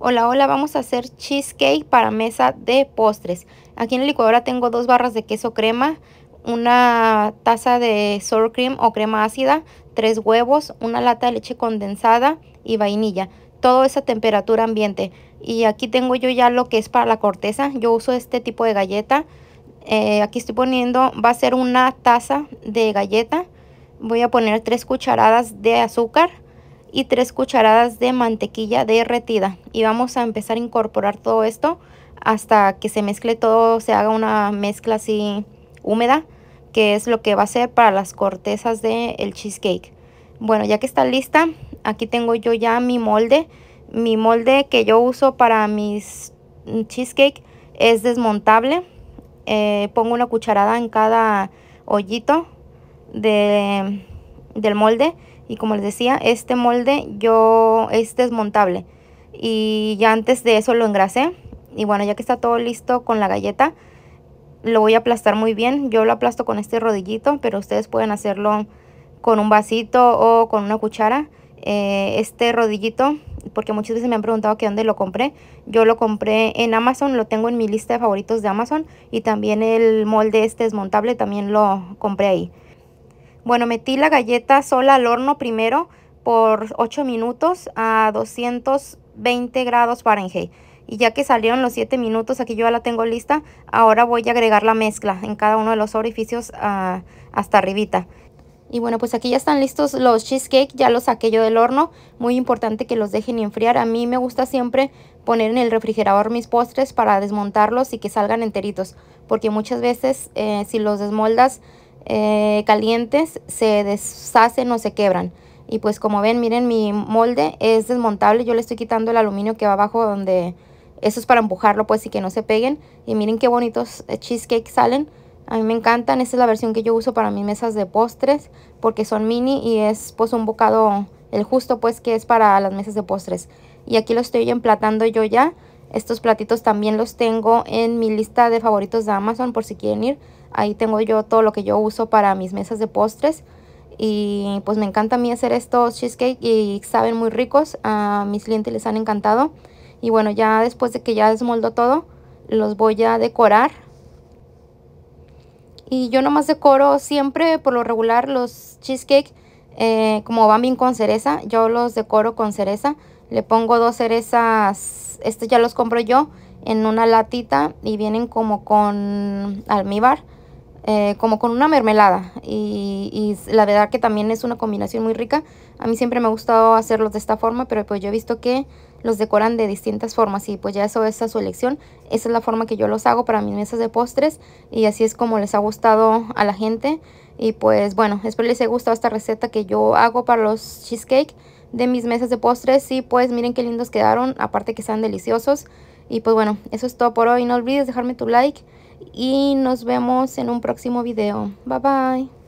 Hola, hola, vamos a hacer cheesecake para mesa de postres. Aquí en la licuadora tengo dos barras de queso crema, una taza de sour cream o crema ácida, tres huevos, una lata de leche condensada y vainilla. Todo a temperatura ambiente. Y aquí tengo yo ya lo que es para la corteza. Yo uso este tipo de galleta. Eh, aquí estoy poniendo, va a ser una taza de galleta. Voy a poner tres cucharadas de azúcar y tres cucharadas de mantequilla derretida. Y vamos a empezar a incorporar todo esto hasta que se mezcle todo, se haga una mezcla así húmeda, que es lo que va a ser para las cortezas del el cheesecake. Bueno, ya que está lista, aquí tengo yo ya mi molde. Mi molde que yo uso para mis mm, cheesecake es desmontable. Eh, pongo una cucharada en cada hoyito de, del molde y como les decía, este molde yo es desmontable. Y ya antes de eso lo engrasé. Y bueno, ya que está todo listo con la galleta, lo voy a aplastar muy bien. Yo lo aplasto con este rodillito, pero ustedes pueden hacerlo con un vasito o con una cuchara. Eh, este rodillito, porque muchas veces me han preguntado que dónde lo compré. Yo lo compré en Amazon, lo tengo en mi lista de favoritos de Amazon. Y también el molde este desmontable también lo compré ahí. Bueno, metí la galleta sola al horno primero por 8 minutos a 220 grados Fahrenheit. Y ya que salieron los 7 minutos, aquí yo ya la tengo lista, ahora voy a agregar la mezcla en cada uno de los orificios ah, hasta arribita. Y bueno, pues aquí ya están listos los cheesecake, ya los saqué yo del horno. Muy importante que los dejen enfriar. A mí me gusta siempre poner en el refrigerador mis postres para desmontarlos y que salgan enteritos. Porque muchas veces eh, si los desmoldas eh, calientes se deshacen o se quebran. Y pues como ven, miren, mi molde es desmontable. Yo le estoy quitando el aluminio que va abajo donde... Eso es para empujarlo pues y que no se peguen. Y miren qué bonitos eh, cheesecakes salen. A mí me encantan. Esta es la versión que yo uso para mis mesas de postres. Porque son mini y es pues un bocado... El justo pues que es para las mesas de postres. Y aquí lo estoy emplatando yo ya. Estos platitos también los tengo en mi lista de favoritos de Amazon por si quieren ir. Ahí tengo yo todo lo que yo uso para mis mesas de postres. Y pues me encanta a mí hacer estos cheesecake y saben muy ricos. A mis clientes les han encantado. Y bueno, ya después de que ya desmoldo todo, los voy a decorar. Y yo nomás decoro siempre, por lo regular, los cheesecake, eh, como van bien con cereza. Yo los decoro con cereza le pongo dos cerezas, estos ya los compro yo, en una latita y vienen como con almíbar, eh, como con una mermelada. Y, y, la verdad que también es una combinación muy rica. A mí siempre me ha gustado hacerlos de esta forma, pero pues yo he visto que los decoran de distintas formas y pues ya eso es a su elección. Esa es la forma que yo los hago para mis mesas de postres y así es como les ha gustado a la gente. Y pues bueno, espero les haya gustado esta receta que yo hago para los cheesecake de mis mesas de postres. Y pues miren qué lindos quedaron, aparte que están deliciosos. Y pues bueno, eso es todo por hoy. No olvides dejarme tu like y nos vemos en un próximo video. Bye bye.